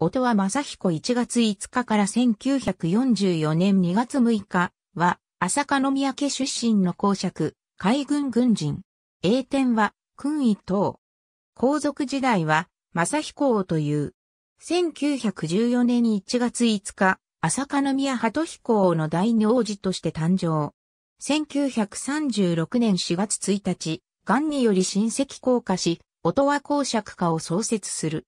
音羽正彦1月5日から1944年2月6日は、朝霞宮家出身の公爵、海軍軍人。英天は、君位等。皇族時代は、正彦王という。1914年1月5日、朝霞宮鳩彦王の第二王子として誕生。1936年4月1日、癌により親戚降下し、音羽公爵家を創設する。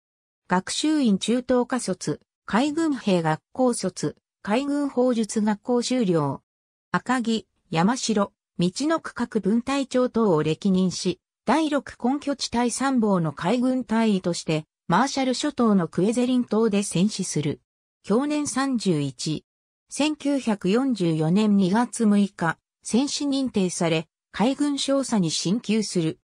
学習院中等科卒、海軍兵学校卒、海軍法術学校修了。赤城、山城、道の区各分隊長等を歴任し、第六根拠地帯参謀の海軍隊員として、マーシャル諸島のクエゼリン島で戦死する。去年31。1944年2月6日、戦死認定され、海軍少佐に進級する。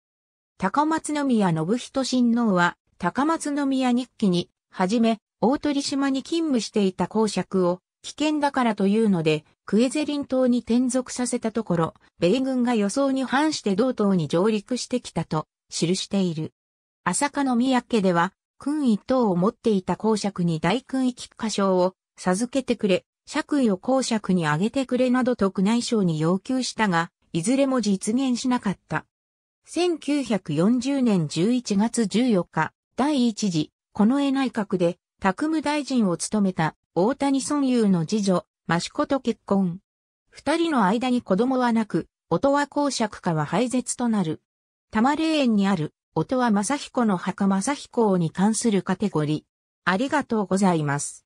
高松宮信人親王は、高松宮日記に、はじめ、大鳥島に勤務していた公爵を、危険だからというので、クエゼリン島に転属させたところ、米軍が予想に反して同島に上陸してきたと、記している。朝霞宮家では、君位等を持っていた公爵に大君菊歌賞を授けてくれ、爵位を公爵にあげてくれなどと宮内省に要求したが、いずれも実現しなかった。1940年11月14日、第一次、近衛内閣で、宅務大臣を務めた、大谷孫優の次女、益子と結婚。二人の間に子供はなく、音は公爵家は廃絶となる。玉霊園にある、音は正彦の墓正彦王に関するカテゴリー。ありがとうございます。